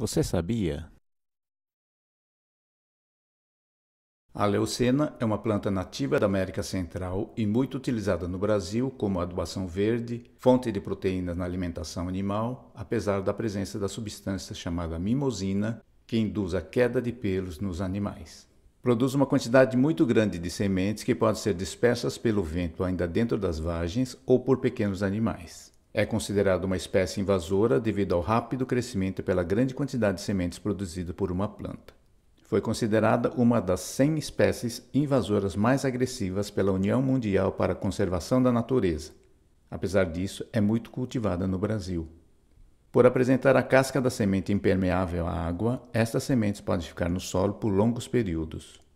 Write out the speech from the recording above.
Você sabia? A leucena é uma planta nativa da América Central e muito utilizada no Brasil como adubação verde, fonte de proteínas na alimentação animal, apesar da presença da substância chamada mimosina, que induz a queda de pelos nos animais. Produz uma quantidade muito grande de sementes que podem ser dispersas pelo vento ainda dentro das vagens ou por pequenos animais. É considerado uma espécie invasora devido ao rápido crescimento pela grande quantidade de sementes produzida por uma planta. Foi considerada uma das 100 espécies invasoras mais agressivas pela União Mundial para a Conservação da Natureza. Apesar disso, é muito cultivada no Brasil. Por apresentar a casca da semente impermeável à água, estas sementes podem ficar no solo por longos períodos.